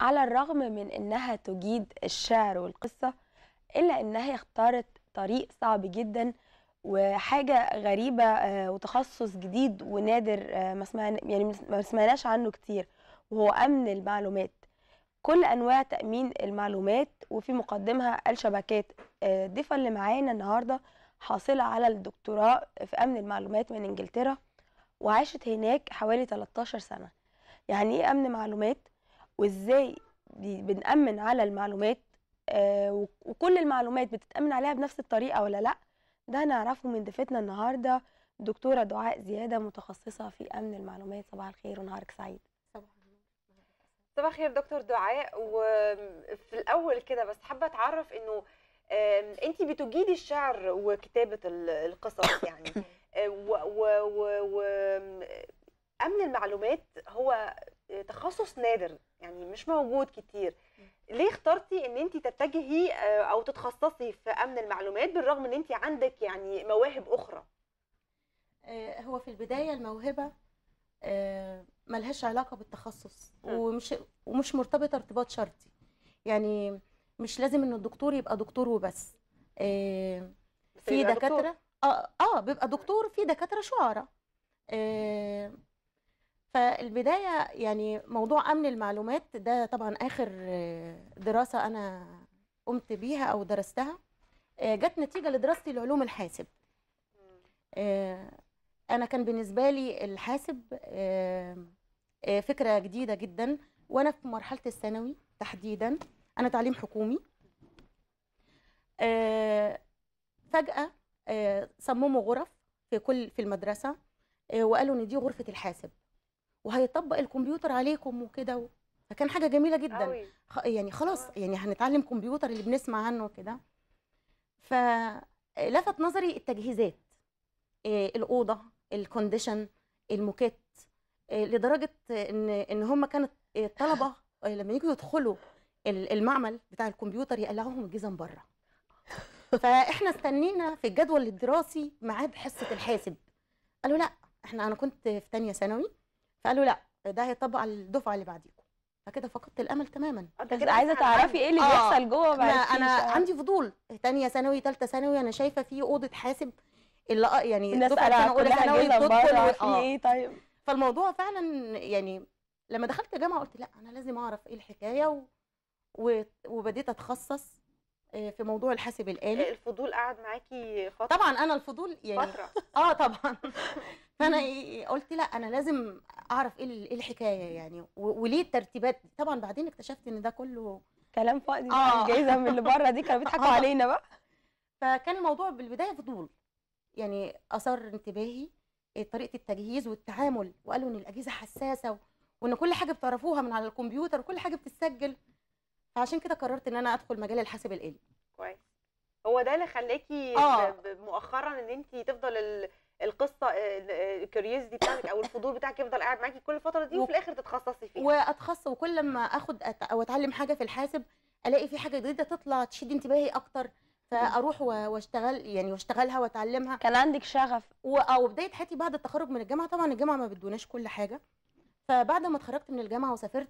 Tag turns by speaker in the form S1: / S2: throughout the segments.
S1: على الرغم من انها تجيد الشعر والقصه الا انها اختارت طريق صعب جدا وحاجه غريبه آه، وتخصص جديد ونادر آه، ما سمعنا يعني ما عنه كتير وهو امن المعلومات كل انواع تامين المعلومات وفي مقدمها الشبكات آه، ضيفه اللي معانا النهارده حاصله على الدكتوراه في امن المعلومات من انجلترا وعاشت هناك حوالي 13 سنه يعني ايه امن معلومات وازاي بنأمن على المعلومات آه، وكل المعلومات بتتأمن عليها بنفس الطريقة ولا لأ ده هنعرفه من ضيفتنا النهارده دكتورة دعاء زيادة متخصصة في أمن المعلومات صباح الخير ونهارك سعيد
S2: صباح الخير دكتور دعاء وفي الأول كده بس حابة أتعرف إنه أنت بتجيدي الشعر وكتابة القصص يعني آه، و, و, و أمن المعلومات هو تخصص نادر يعني مش موجود كتير ليه اخترتي ان انت تتجهي آه، او تتخصصي في امن المعلومات بالرغم ان انت عندك يعني مواهب اخرى
S3: آه، هو في البدايه الموهبه آه، ملهاش علاقه بالتخصص ومش ومش مرتبطه ارتباط شرطي يعني مش لازم ان الدكتور يبقى دكتور وبس في دكاتره اه اه بيبقى دكتور في دكاتره شعراء فالبدايه يعني موضوع امن المعلومات ده طبعا اخر دراسه انا قمت بيها او درستها آه، جت نتيجه لدراستي لعلوم الحاسب آه، انا كان بالنسبه لي الحاسب آه، فكره جديده جدا وانا في مرحله الثانوي تحديدا انا تعليم حكومي فجاه صمموا غرف في كل في المدرسه وقالوا ان دي غرفه الحاسب وهيطبق الكمبيوتر عليكم وكده فكان حاجه جميله جدا أوي. يعني خلاص يعني هنتعلم كمبيوتر اللي بنسمع عنه وكده فلفت نظري التجهيزات آه، الاوضه الكونديشن الموكيت آه، لدرجه ان ان هم كانت الطلبه آه، لما يجوا يدخلوا المعمل بتاع الكمبيوتر يقلعوهم الجزم بره فاحنا استنينا في الجدول الدراسي ميعاد حصه الحاسب قالوا لا احنا انا كنت في ثانيه ثانوي فقالوا لا ده هيطبق على الدفعه اللي بعديكم فكده فقدت الامل تماما انت كده عايزه تعرفي ايه اللي آه. بيحصل جوه بعد انا عندي فضول ثانيه ثانوي ثالثه ثانوي انا شايفه في اوضه حاسب اللي يعني الناس انا اولى ثانوي بتدخل في ايه آه. طيب فالموضوع فعلا يعني لما دخلت الجامعه قلت لا انا لازم اعرف ايه الحكايه و... و... وبديت اتخصص آه، في موضوع الحاسب الآلي
S2: الفضول قعد معاكي فترة طبعا أنا الفضول يعني فترة
S3: اه طبعا فأنا إيه، قلت لا أنا لازم أعرف إيه, إيه الحكاية يعني وليه الترتيبات طبعا بعدين اكتشفت إن ده كله كلام فاضي آه. جايزه من اللي بره دي كانوا بيضحكوا آه. علينا بقى فكان الموضوع بالبداية فضول يعني أثار انتباهي آه، طريقة التجهيز والتعامل وقالوا إن الأجهزة حساسة وإن كل حاجة بتعرفوها من على الكمبيوتر وكل حاجة بتتسجل فعشان كده قررت ان انا ادخل مجال الحاسب الالي
S2: كويس هو ده اللي خلاكي آه. مؤخرا ان انت تفضل القصه دي آه، آه، بتاعتك او الفضول بتاعك يفضل قاعد معاكي كل الفتره دي وفي الاخر تتخصصي فيها واتخصص
S3: وكل ما اخد أت... او اتعلم حاجه في الحاسب الاقي في حاجه جديده تطلع تشد انتباهي اكتر فاروح واشتغل يعني واشتغلها واتعلمها كان عندك شغف و... او آه، بدايه حياتي بعد التخرج من الجامعه طبعا الجامعه ما بتدوناش كل حاجه فبعد ما اتخرجت من الجامعه وسافرت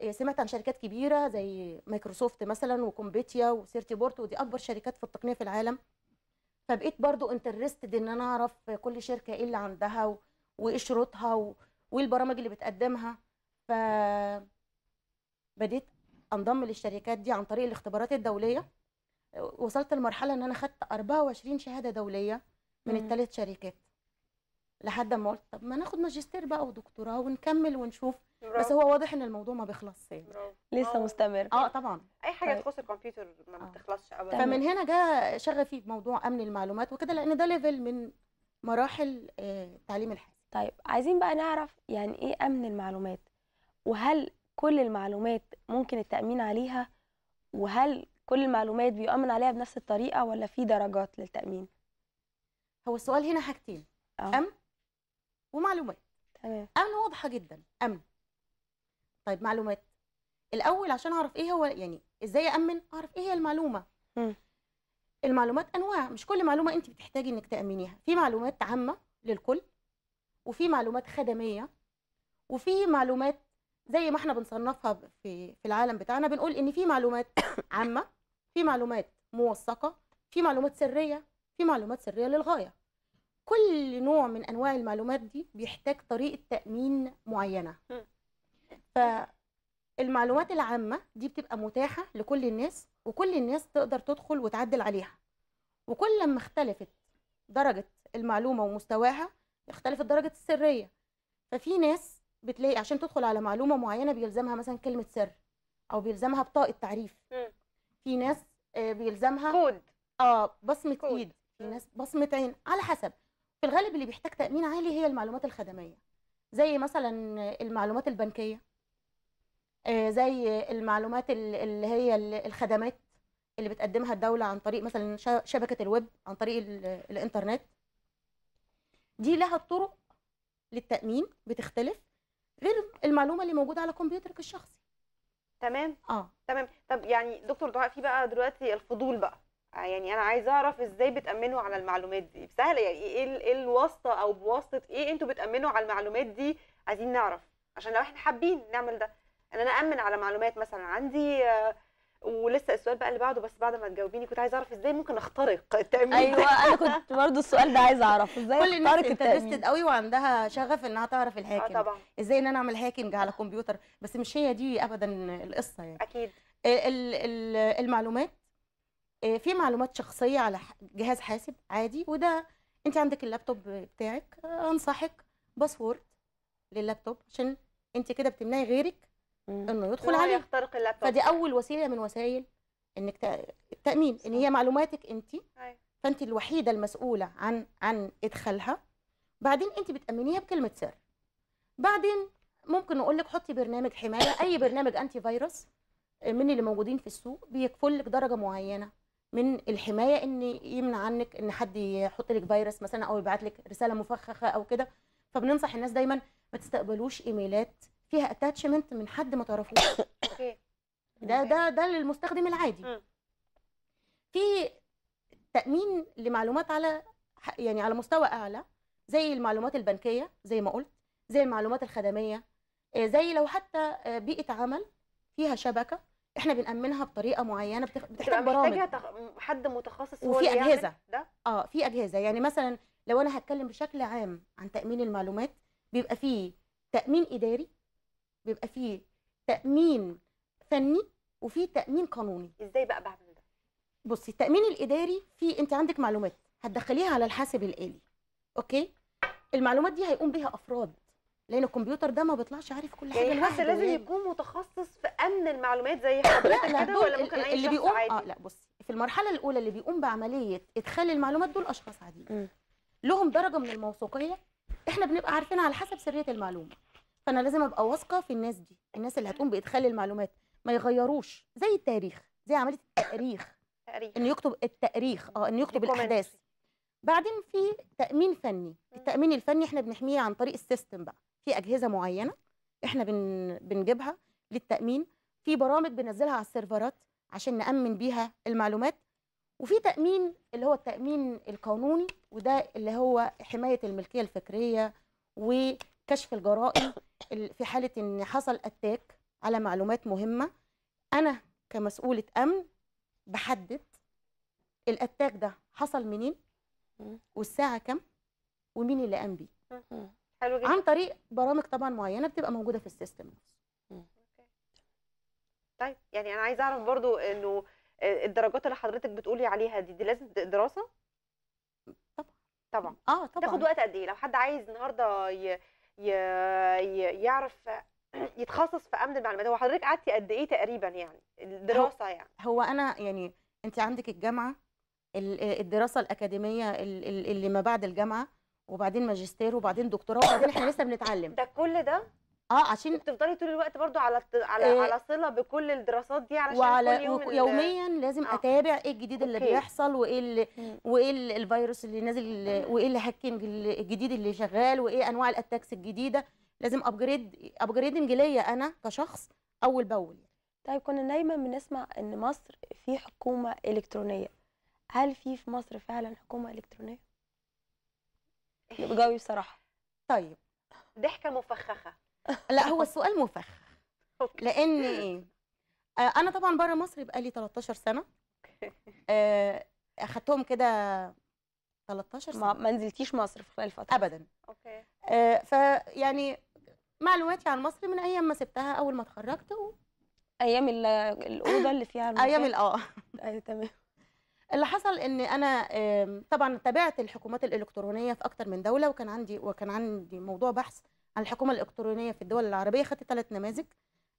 S3: إيه، سمعت عن شركات كبيره زي مايكروسوفت مثلا وكومبيتيا وسيرتي بورت ودي اكبر شركات في التقنيه في العالم فبقيت برضو انترستد ان انا اعرف كل شركه ايه اللي عندها وايه شروطها وايه البرامج اللي بتقدمها ف بديت انضم للشركات دي عن طريق الاختبارات الدوليه وصلت لمرحله ان انا خدت 24 شهاده دوليه من الثلاث شركات لحد ما قلت طب ما ناخد ماجستير بقى ودكتوراه ونكمل ونشوف بس هو واضح ان الموضوع ما بيخلصش يعني لسه أوه. مستمر اه طبعا اي حاجه طيب.
S2: تخص الكمبيوتر ما آه. بتخلصش ابدا فمن هنا
S3: جاء شغفي بموضوع امن المعلومات وكده لان ده ليفل من مراحل آه، تعليم الحاسب طيب عايزين بقى نعرف يعني ايه
S1: امن المعلومات وهل كل المعلومات ممكن التامين عليها وهل كل المعلومات بيؤمن عليها بنفس الطريقه ولا في درجات للتامين
S3: هو السؤال هنا حاجتين آه. امن ومعلومات تمام امن واضحه جدا امن طيب معلومات الاول عشان اعرف ايه هو يعني ازاي امن اعرف ايه هي المعلومه م. المعلومات انواع مش كل معلومه انت بتحتاجي انك تامنيها في معلومات عامه للكل وفي معلومات خدميه وفي معلومات زي ما احنا بنصنفها في في العالم بتاعنا بنقول ان في معلومات عامه في معلومات موثقه في معلومات سريه في معلومات سريه للغايه كل نوع من انواع المعلومات دي بيحتاج طريقه تامين معينه فالمعلومات العامه دي بتبقى متاحه لكل الناس وكل الناس تقدر تدخل وتعدل عليها وكل لما اختلفت درجه المعلومه ومستواها اختلفت درجه السريه ففي ناس بتلاقي عشان تدخل على معلومه معينه بيلزمها مثلا كلمه سر او بيلزمها بطاقه تعريف في ناس آه، بيلزمها كود اه بصمه ايد في ناس بصمه عين على حسب في الغالب اللي بيحتاج تامين عالي هي المعلومات الخدميه زي مثلا المعلومات البنكيه آه، زي المعلومات اللي هي الخدمات اللي بتقدمها الدولة عن طريق مثلا شبكة الويب عن طريق الإنترنت دي لها الطرق للتأمين بتختلف
S2: غير المعلومة اللي موجودة على كمبيوترك الشخصي تمام اه تمام طب يعني دكتور دعاء في بقى دلوقتي الفضول بقى آه، يعني انا عايزه اعرف ازاي بتامنوا على المعلومات دي سهله يعني إيه, ايه الواسطه او بواسطه ايه انتوا بتامنوا على المعلومات دي عايزين نعرف عشان لو احنا حابين نعمل ده ان انا امن على معلومات مثلا عندي آه، ولسه السؤال بقى اللي بعده بس بعد ما تجاوبيني كنت عايزه اعرف ازاي ممكن اخترق التامين ايوه انا كنت برضو
S3: السؤال ده عايزه اعرفه ازاي كل الناس انترستد قوي وعندها شغف انها تعرف الهاكينج آه طبعا ازاي ان انا اعمل هاكينج على كمبيوتر بس مش هي دي ابدا القصه يعني اكيد الـ الـ المعلومات آه، في معلومات شخصيه على جهاز حاسب عادي وده انت عندك اللابتوب بتاعك آه، انصحك باسورد للابتوب عشان انت كده بتمنعي غيرك انه يدخل عليه يخترق اللابتوب فدي اول وسيله من وسائل انك التامين ان هي معلوماتك انت أيوة. فانت الوحيده المسؤوله عن عن ادخالها بعدين انت بتامنيها بكلمه سر بعدين ممكن نقول لك حطي برنامج حمايه اي برنامج انتي فيروس من اللي موجودين في السوق بيكفل لك درجه معينه من الحمايه ان يمنع عنك ان حد يحط لك فيروس مثلا او يبعت لك رساله مفخخه او كده فبننصح الناس دايما ما تستقبلوش ايميلات فيها اتاتشمنت من حد ما تعرفوش ده ده ده للمستخدم العادي في تامين لمعلومات على يعني على مستوى اعلى زي المعلومات البنكيه زي ما قلت زي المعلومات الخدميه آه، زي لو حتى آه، بيئه عمل فيها شبكه احنا بنامنها بطريقه معينه بتحتاج برامج تخ...
S2: حد متخصص وفي اجهزه ده
S3: اه في اجهزه يعني مثلا لو انا هتكلم بشكل عام عن تامين المعلومات بيبقى فيه تامين اداري بيبقى فيه تامين فني وفي تامين قانوني ازاي بقى بعمل ده بصي التامين الاداري في انت عندك معلومات هتدخليها على الحاسب الالي اوكي المعلومات دي هيقوم بها افراد لان الكمبيوتر ده ما بيطلعش عارف كل حاجه يعني لوحده لازم
S2: يكون متخصص في امن المعلومات زي حضرتك كده ولا ممكن اي اللي بيقوم عادي؟ اه لا
S3: بصي في المرحله الاولى اللي بيقوم بعمليه ادخال المعلومات دول اشخاص عاديين لهم درجه من الموثوقيه احنا بنبقى عارفينها على حسب سريه المعلومه فانا لازم ابقى واثقه في الناس دي الناس اللي هتقوم بادخال المعلومات ما يغيروش زي التاريخ زي عمليه التاريخ ان يكتب التاريخ اه ان يكتب الاحداث بعدين في تامين فني التامين الفني احنا بنحميه عن طريق السيستم بقى في اجهزه معينه احنا بن... بنجيبها للتامين في برامج بننزلها على السيرفرات عشان نامن بيها المعلومات وفي تامين اللي هو التامين القانوني وده اللي هو حمايه الملكيه الفكريه و كشف الجرائم في حاله ان حصل اتاك على معلومات مهمه انا كمسؤوله امن بحدد الاتاك ده حصل منين والساعه كام ومين اللي قام بيه
S2: حلو جدا عن طريق
S3: برامج طبعا معينه بتبقى موجوده في السيستم
S2: طيب يعني انا عايزه اعرف برضو انه الدرجات اللي حضرتك بتقولي عليها دي دي لازم دراسه طبعا طبعا اه طبعا تاخد وقت قد ايه لو حد عايز النهارده يعرف يتخصص في امن المعلومات هو حضرتك قعدتي قد ايه تقريبا يعني الدراسه يعني
S3: هو انا يعني انت عندك الجامعه الدراسه الاكاديميه اللي ما بعد الجامعه وبعدين ماجستير وبعدين دكتوراه وبعدين احنا لسه بنتعلم ده كل ده
S2: اه عشان تفضلي طول الوقت برضو على على آه على صله بكل الدراسات دي علشان وعلى كل يوم يوميا
S3: لازم آه. اتابع ايه الجديد اللي أوكي. بيحصل وايه وايه الفيروس اللي نازل وايه الهاكينج الجديد اللي شغال وايه انواع الاتاكس الجديده لازم ابجريد ابجريدنج ليا انا كشخص اول باول
S1: طيب كنا دايما بنسمع ان مصر في حكومه الكترونيه هل في في مصر فعلا حكومه الكترونيه؟
S3: بجاوب إيه. بصراحه طيب ضحكه مفخخه لا هو السؤال مفخ لان آه، انا طبعا بره مصر بقى لي 13 سنه آه، اخدتهم كده 13 سنه ما نزلتيش مصر في خلال الفتره ابدا اوكي آه، فيعني معلوماتي عن مصر من ايام ما سبتها اول ما اتخرجت و... ايام الاوضه اللي فيها المكان. ايام الاه ايوه تمام اللي حصل ان انا طبعا تابعت الحكومات الالكترونيه في اكتر من دوله وكان عندي وكان عندي موضوع بحث عن الحكومه الالكترونيه في الدول العربيه خدت ثلاث نماذج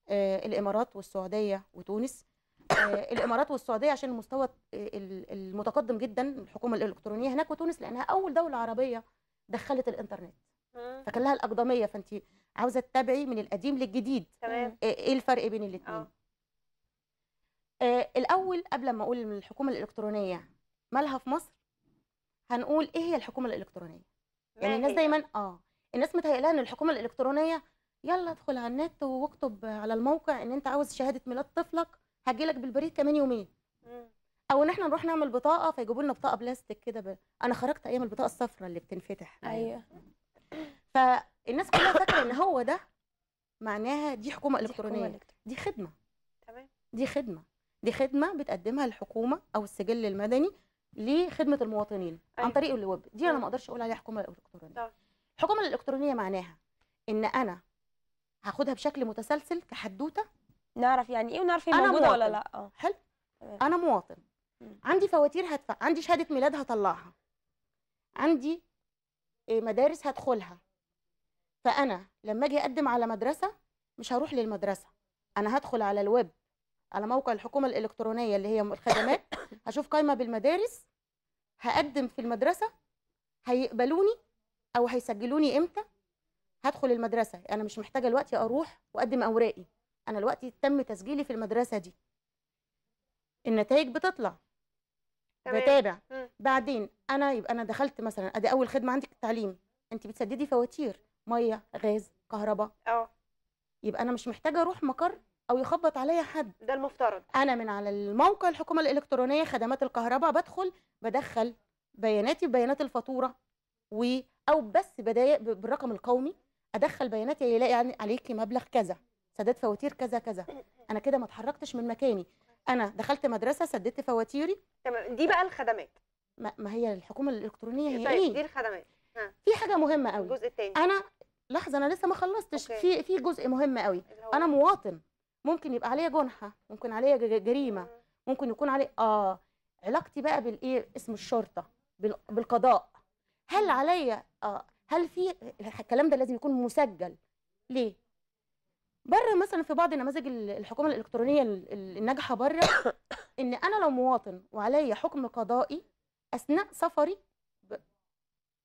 S3: آه، الامارات والسعوديه وتونس آه، الامارات والسعوديه عشان المستوى المتقدم جدا الحكومه الالكترونيه هناك وتونس لانها اول دوله عربيه دخلت الانترنت فكان لها الاقدميه فانت عاوزه تتابعي من القديم للجديد تمام آه، ايه الفرق بين الاثنين الاول قبل ما اقول الحكومه الالكترونيه مالها في مصر هنقول ايه هي الحكومه الالكترونيه يعني الناس دايما اه الناس متهيئه ان الحكومه الالكترونيه يلا ادخل على النت واكتب على الموقع ان انت عاوز شهاده ميلاد طفلك لك بالبريد كمان يومين او ان احنا نروح نعمل بطاقه فيجيبوا لنا بطاقه بلاستيك كده ب... انا خرجت ايام البطاقه الصفراء اللي بتنفتح ايوه فالناس كلها فاكره ان هو ده معناها دي حكومه الكترونيه دي خدمه تمام دي خدمه دي خدمه بتقدمها الحكومه او السجل المدني لخدمه المواطنين أيوة. عن طريق الويب دي انا ما اقدرش اقول عليها حكومه الكترونيه طبعا. الحكومه الالكترونيه معناها ان انا هاخدها بشكل متسلسل كحدوته نعرف يعني ايه ونعرف هي موجوده ولا لا اه حلو انا مواطن عندي فواتير هدفع عندي شهاده ميلاد هطلعها عندي آه، مدارس هدخلها فانا لما اجي اقدم على مدرسه مش هروح للمدرسه انا هدخل على الويب على موقع الحكومه الالكترونيه اللي هي الخدمات هشوف قائمه بالمدارس هقدم في المدرسه هيقبلوني او هيسجلوني امتى هدخل المدرسه انا مش محتاجه الوقت اروح واقدم اوراقي انا الوقت تم تسجيلي في المدرسه دي النتائج بتطلع تمام. بتابع بعدين انا يبقى انا دخلت مثلا ادي اول خدمه عندك التعليم انت بتسددي فواتير ميه غاز كهرباء اه يبقى انا مش محتاجه اروح مقر او يخبط عليا حد ده المفترض انا من على الموقع الحكومه الالكترونيه خدمات الكهرباء بدخل بدخل بياناتي وبيانات الفاتوره و او بس بدايه بالرقم القومي ادخل بياناتي يلاقي يعني عليكي مبلغ كذا سداد فواتير كذا كذا انا كده ما اتحركتش من مكاني انا دخلت مدرسه سددت فواتيري تمام دي بقى الخدمات ما, ما هي الحكومه الالكترونيه هي طيب ايه دي
S2: الخدمات ها.
S3: في حاجه مهمه قوي الجزء الثاني انا لحظه انا لسه ما خلصتش أوكي. في في جزء مهم قوي انا مواطن ممكن يبقى عليا جنحه ممكن عليا جريمه ممكن يكون علي اه علاقتي بقى بالايه اسم الشرطه بالقضاء هل عليا اه هل في الكلام ده لازم يكون مسجل ليه بره مثلا في بعض نماذج الحكومه الالكترونيه الناجحه بره ان انا لو مواطن وعليا حكم قضائي اثناء سفري ب...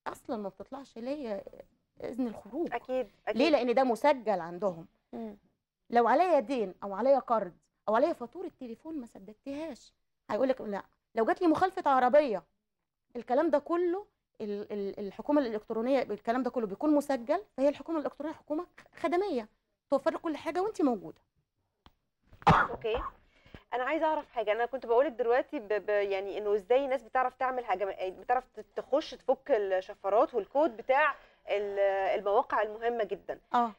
S3: اصلا ما بتطلعش ليا اذن الخروج اكيد, أكيد. ليه لان ده مسجل عندهم م. لو عليا دين او عليا قرض او عليا فاتوره تليفون ما سددتهاش هيقول لك لا لو جات لي مخالفه عربيه الكلام ده كله الحكومه الالكترونيه الكلام ده كله بيكون مسجل فهي الحكومه الالكترونيه حكومه خدميه توفر لك كل حاجه وانت موجوده
S2: اوكي انا عايزه اعرف حاجه انا كنت بقولك دلوقتي ب... ب... يعني انه ازاي الناس بتعرف تعمل حاجه يعني بتعرف تخش تفك الشفرات والكود بتاع المواقع المهمه جدا اه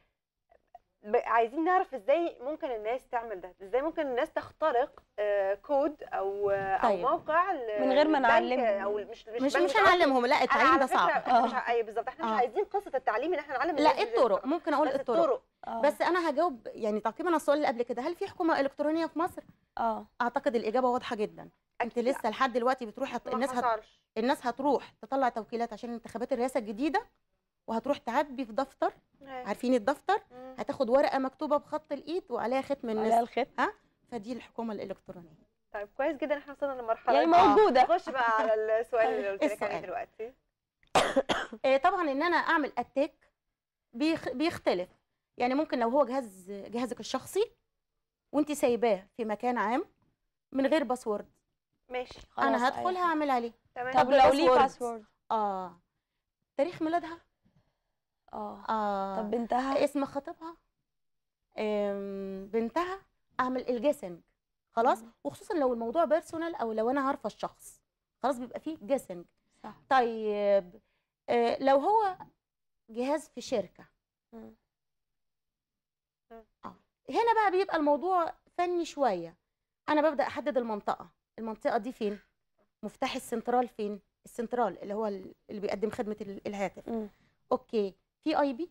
S2: عايزين نعرف ازاي ممكن الناس تعمل ده ازاي ممكن الناس تخترق آه، كود او آه، طيب. او موقع من غير ما نعلمهم او مش مش مش, مش هنعلمهم لا التعليم ده صعب اه اي أيوة، بالظبط احنا مش آه. عايزين قصه التعليم ان احنا نعلم لا الطرق ممكن اقول الطرق, الطرق. آه.
S3: بس انا هجاوب يعني تعقيبا على السؤال اللي قبل كده هل في حكومه الكترونيه في مصر اه اعتقد الاجابه واضحه جدا انت لسه لحد دلوقتي بتروح هت... الناس هت... الناس هتروح تطلع توكيلات عشان انتخابات الرئاسه الجديده وهتروح تعبي في دفتر عارفين الدفتر هتاخد ورقه مكتوبه بخط الايد وعليها ختم النسخ عليها الختم ها فدي الحكومه الالكترونيه
S2: طيب كويس جدا احنا وصلنا للمرحله يعني موجوده آه، نخش بقى على السؤال اللي قلت لك عليه دلوقتي
S3: آه، طبعا ان انا اعمل اتاك بيخ بيختلف يعني ممكن لو هو جهاز جهازك الشخصي وانت سايباه في مكان عام من غير باسورد
S2: ماشي انا هدخل هعمل عليه طب لو ليه باسورد
S3: اه تاريخ ميلادها آه. اه طب بنتها اسم خطيبها بنتها اعمل الجاسنج خلاص مم. وخصوصا لو الموضوع بيرسونال او لو انا عارفه الشخص خلاص بيبقى فيه جاسنج صح طيب آه، لو هو جهاز في شركه مم. آه. هنا بقى بيبقى الموضوع فني شويه انا ببدا احدد المنطقه المنطقه دي فين مفتاح السنترال فين السنترال اللي هو اللي بيقدم خدمه الهاتف م. اوكي في اي بي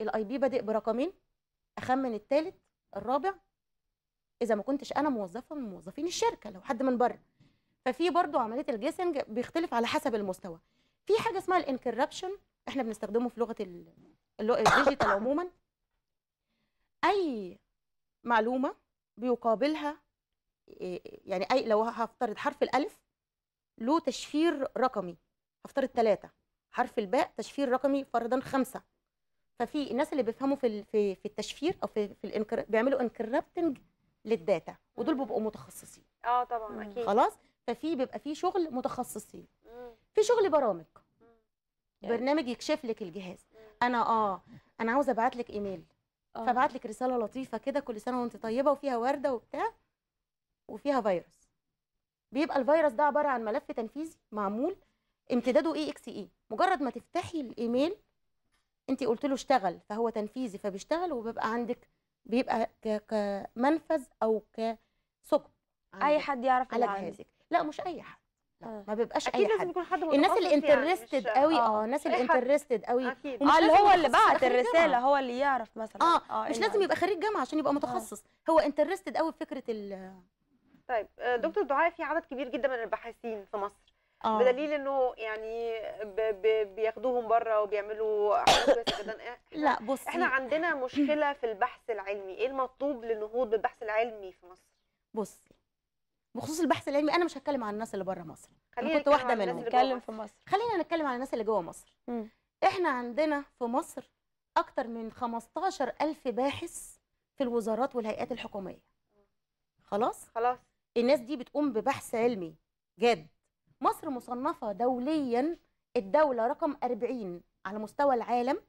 S3: الاي بي بادئ برقمين اخمن الثالث الرابع اذا ما كنتش انا موظفه من موظفين الشركه لو حد من بره ففي برضو عمليه الجيسنج بيختلف على حسب المستوى في حاجه اسمها الانكربشن احنا بنستخدمه في لغه الديجيتال عموما اي معلومه بيقابلها آه، يعني اي لو هفترض حرف الالف له تشفير رقمي هفترض ثلاثه حرف الباء تشفير رقمي فرضا خمسة ففي الناس اللي بيفهموا في في في التشفير او في في الانكر... بيعملوا انكربتنج للداتا ودول بيبقوا متخصصين
S2: اه طبعا اكيد خلاص
S3: ففي بيبقى في شغل متخصصين في شغل برامج برنامج يكشف لك الجهاز انا اه انا عاوزه ابعت لك ايميل آه. فابعت لك رساله لطيفه كده كل سنه وانت طيبه وفيها ورده وبتاع وفيها فيروس بيبقى الفيروس ده عباره عن ملف تنفيذي معمول امتداده اي اكس اي مجرد ما تفتحي الايميل انت قلت له اشتغل فهو تنفيذي فبيشتغل وبيبقى عندك بيبقى كمنفذ او كثقب اي حد يعرف على جهازك لا مش اي حد لا آه. ما بيبقاش اي حد يكون حد الناس اللي انترستد يعني قوي اه الناس اللي انترستد قوي اه
S1: اللي هو اللي بعت الرساله هو اللي يعرف مثلا اه, آه مش إيه لازم
S3: يبقى خريج جامعه عشان يبقى آه. متخصص آه. هو انترستد قوي بفكره ال طيب آه،
S2: دكتور دعاء في عدد كبير جدا من الباحثين في مصر آه. بدليل انه يعني بياخدوهم بره وبيعملوا حاجات كويسه جدا إيه، إيه، لا بص احنا عندنا مشكله في البحث العلمي ايه المطلوب للنهوض بالبحث العلمي في مصر بصي
S3: بخصوص البحث العلمي انا مش هتكلم عن الناس اللي بره مصر خلينا كنت واحده منهم نتكلم في مصر خلينا نتكلم عن الناس اللي جوه مصر م. احنا عندنا في مصر اكتر من 15000 باحث في الوزارات والهيئات الحكوميه خلاص خلاص الناس دي بتقوم ببحث علمي جاد مصر مصنفة دوليا الدولة رقم 40 على مستوى العالم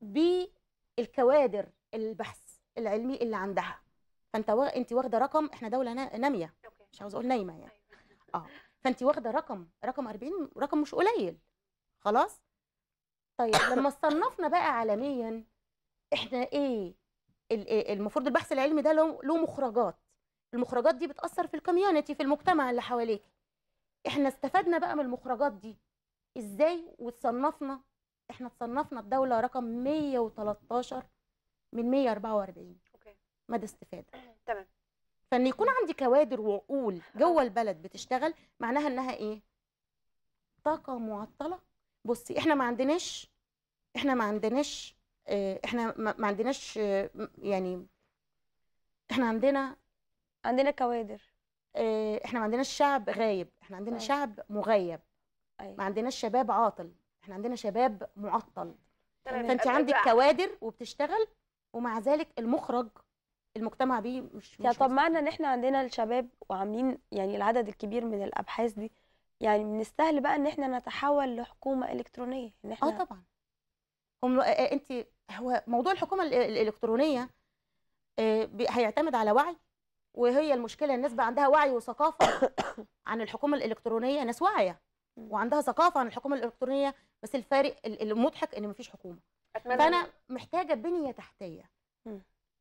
S3: بالكوادر البحث العلمي اللي عندها فانت و... انت واخده رقم احنا دوله ناميه مش عاوز اقول نايمه يعني أيوة. اه فانت واخده رقم رقم 40 رقم مش قليل خلاص طيب لما صنفنا بقى عالميا احنا إيه؟, ايه المفروض البحث العلمي ده له مخرجات المخرجات دي بتاثر في الكوميونتي في المجتمع اللي حواليكي احنا استفدنا بقى من المخرجات دي ازاي وتصنفنا احنا تصنفنا الدوله رقم 113 من 144 اوكي مدى استفاده تمام فان يكون عندي كوادر وعقول جوه البلد بتشتغل معناها انها ايه طاقه معطله بصي احنا ما عندناش احنا ما عندناش آه، احنا ما عندناش آه، يعني احنا عندنا عندنا كوادر آه، احنا ما عندناش شعب غايب احنا عندنا أيوة. شعب مغيب أيوة. ما عندناش شباب عاطل احنا عندنا شباب معطل
S1: فانت عندك كوادر
S3: وبتشتغل ومع ذلك المخرج المجتمع بيه مش يعني طب
S1: معنى ان احنا عندنا الشباب وعاملين يعني العدد الكبير من الابحاث دي يعني من السهل بقى ان احنا نتحول لحكومه
S3: الكترونيه ان احنا اه طبعا هم آه، آه، انت هو موضوع الحكومه الالكترونيه هيعتمد على وعي وهي المشكله الناس بقى عندها وعي وثقافه عن الحكومه الالكترونيه ناس واعيه وعندها ثقافه عن الحكومه الالكترونيه بس الفارق المضحك ان مفيش حكومه أتمنى فانا محتاجه بنيه تحتيه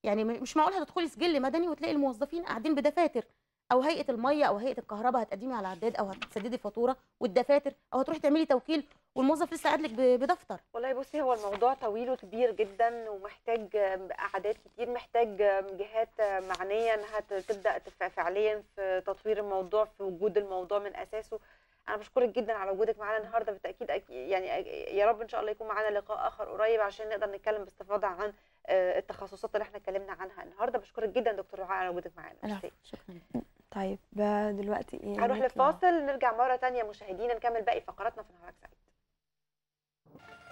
S3: يعني مش معقول هتدخلي سجل مدني وتلاقي الموظفين قاعدين بدفاتر او هيئه الميه او هيئه الكهرباء هتقدمي على عداد او هتسددي فاتوره والدفاتر او هتروحي تعملي توكيل والموظف لسه قاعد لك بدفتر
S2: والله بصي هو الموضوع طويل وكبير جدا ومحتاج اعداد كتير محتاج جهات معنيه انها تبدا فعليا في تطوير الموضوع في وجود الموضوع من اساسه انا بشكرك جدا على وجودك معانا النهارده بالتاكيد يعني يا رب ان شاء الله يكون معانا لقاء اخر قريب عشان نقدر نتكلم باستفاضه عن آه، التخصصات اللي احنا اتكلمنا عنها النهارده بشكرك جدا دكتور رعاء على وجودك معانا
S1: شكرا طيب آه، دلوقتي ايه هنروح
S2: لفاصل نرجع مره ثانيه مشاهدينا نكمل باقي فقراتنا في نهارك سعيد